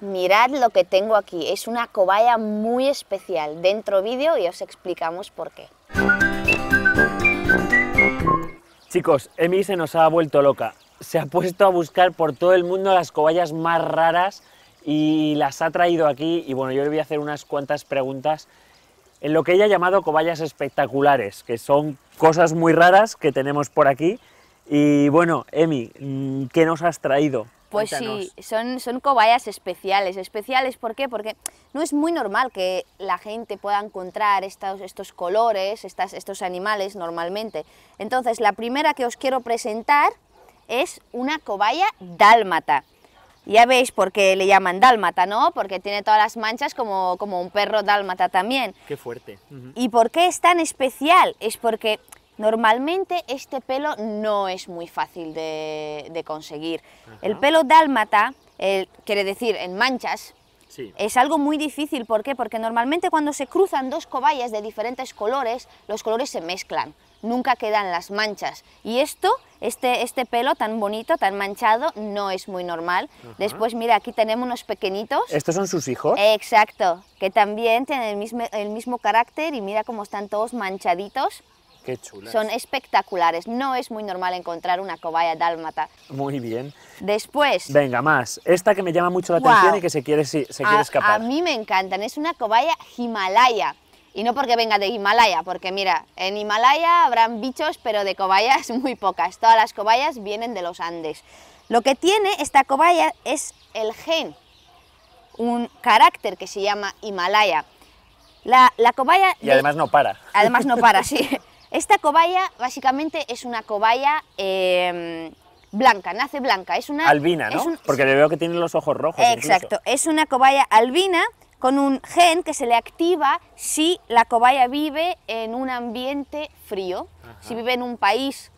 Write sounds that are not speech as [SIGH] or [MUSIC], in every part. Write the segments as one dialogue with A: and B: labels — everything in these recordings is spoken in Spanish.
A: mirad lo que tengo aquí, es una cobaya muy especial. Dentro vídeo y os explicamos por qué.
B: Chicos, Emi se nos ha vuelto loca. Se ha puesto a buscar por todo el mundo las cobayas más raras y las ha traído aquí. Y bueno, yo le voy a hacer unas cuantas preguntas en lo que ella ha llamado cobayas espectaculares, que son cosas muy raras que tenemos por aquí. Y bueno, Emi, mm, ¿qué nos has traído?
A: Pues sí, son, son cobayas especiales. ¿Especiales por qué? Porque no es muy normal que la gente pueda encontrar estos, estos colores, estas, estos animales normalmente. Entonces, la primera que os quiero presentar es una cobaya dálmata. Ya veis por qué le llaman dálmata, ¿no? Porque tiene todas las manchas como, como un perro dálmata también. Qué fuerte. ¿Y por qué es tan especial? Es porque Normalmente este pelo no es muy fácil de, conseguir. El pelo dálmata, quiere decir en manchas, Es algo muy difícil, ¿por qué? Porque normalmente cuando se cruzan dos cobayas de diferentes colores, los colores se mezclan, nunca quedan las manchas. Y esto, este, este pelo tan bonito, tan manchado, no es muy normal. Después, mira, aquí tenemos unos pequeñitos. ¿Estos son sus hijos? Exacto, que también tienen el mismo carácter y mira cómo están todos manchaditos. Son espectaculares. No es muy normal encontrar una cobaya dálmata.
B: Muy bien.
A: Después. Venga,
B: más. Esta que me llama mucho la atención y que se quiere, se quiere escapar. A
A: mí me encantan. Es una cobaya Himalaya. Y no porque venga de Himalaya, porque mira, en Himalaya habrán bichos, pero de cobayas [LAUGHS] muy pocas. Todas las cobayas vienen de los Andes. Lo que tiene esta cobaya es el gen, un carácter que se llama Himalaya. La, cobaya...
B: Y además no para.
A: Además no para, sí. [LAUGHS] Esta cobaya básicamente es una cobaya em, blanca, nace blanca. Es una, albina, ¿no?
B: Porque le veo que tiene los ojos rojos. Exacto,
A: es una cobaya albina con un gen que se le activa si la cobaya vive en un ambiente frío. Si vive en un país,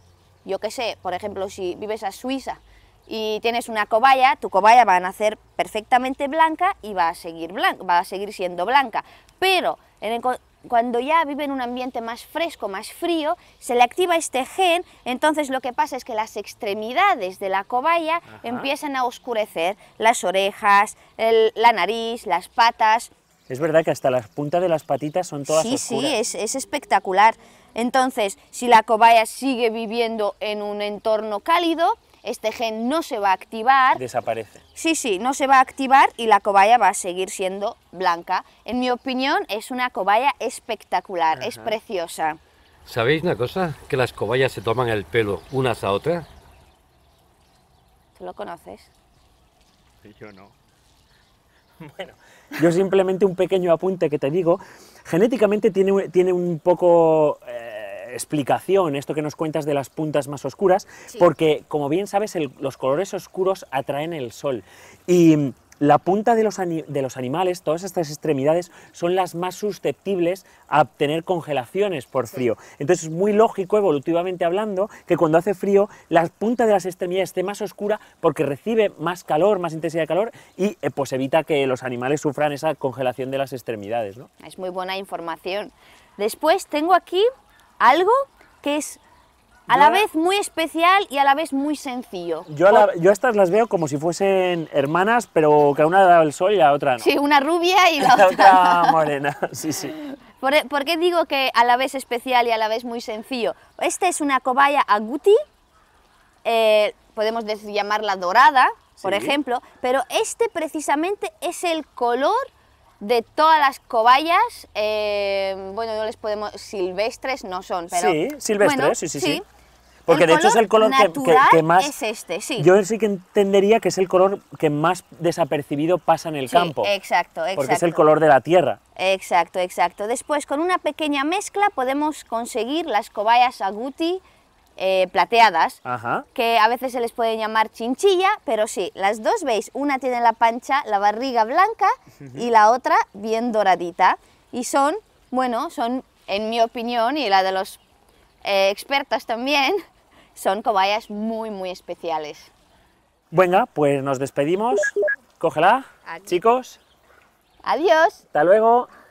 A: yo qué sé, por ejemplo, si vives a Suiza y tienes una cobaya, tu cobaya va a nacer perfectamente blanca y va a seguir, blanca, va a seguir siendo blanca. Pero en el, cuando ya vive en un ambiente más fresco, más frío, se le activa este gen, entonces lo que pasa es que las extremidades de la cobaya empiezan a oscurecer, las orejas, la nariz, las patas.
B: Es verdad que hasta las puntas de las patitas son todas sí, oscuras. Sí,
A: sí, es espectacular. Entonces, si la cobaya sigue viviendo en un entorno cálido, este gen no se va a activar.
B: Desaparece.
A: Sí, sí, no se va a activar y la cobaya va a seguir siendo blanca. En mi opinión es una cobaya espectacular, es preciosa.
B: ¿Sabéis una cosa? Que las cobayas se toman el pelo unas a otras.
A: ¿Tú lo conoces?
B: Yo no. [LAUGHS] Bueno, yo simplemente un pequeño apunte que te digo. Genéticamente tiene, tiene un poco explicación esto que nos cuentas de las puntas más oscuras, porque como bien sabes, los colores oscuros atraen el sol. Y mm, la punta de los, animales, todas estas extremidades, son las más susceptibles a obtener congelaciones por frío. Entonces es muy lógico, evolutivamente hablando, que cuando hace frío, la punta de las extremidades esté más oscura porque recibe más calor, más intensidad de calor y eh, pues evita que los animales sufran esa congelación de las extremidades. ¿no?
A: Es muy buena información. Después tengo aquí algo que es a la vez muy especial y a la vez muy sencillo.
B: Yo, a estas las veo como si fuesen hermanas, pero que a una le da el sol y a otra no. Sí,
A: una rubia y la [LAUGHS] otra.
B: morena, [LAUGHS] sí, sí. E,
A: ¿Por, qué digo que a la vez especial y a la vez muy sencillo? Esta es una cobaya aguti, eh, podemos llamarla dorada, por ejemplo, pero este precisamente es el color de todas las cobayas, eh, bueno, no les podemos, silvestres no son, pero... Sí, silvestres, sí, sí, sí,
B: Porque de hecho es el color que, más... es
A: este, sí. Yo
B: sí que entendería que es el color que más desapercibido pasa en el campo.
A: exacto, exacto. Porque es el
B: color de la tierra.
A: Exacto, exacto. Después, con una pequeña mezcla podemos conseguir las cobayas aguti, eh, plateadas, que a veces se les puede llamar chinchilla, pero sí, las dos veis, una tiene la pancha, la barriga blanca y la otra bien doradita. Y son, bueno, son, en mi opinión y la de los eh, expertos también, [LAUGHS] son cobayas muy, muy especiales.
B: Venga, pues nos despedimos. Cógela, chicos. Adiós. Hasta luego.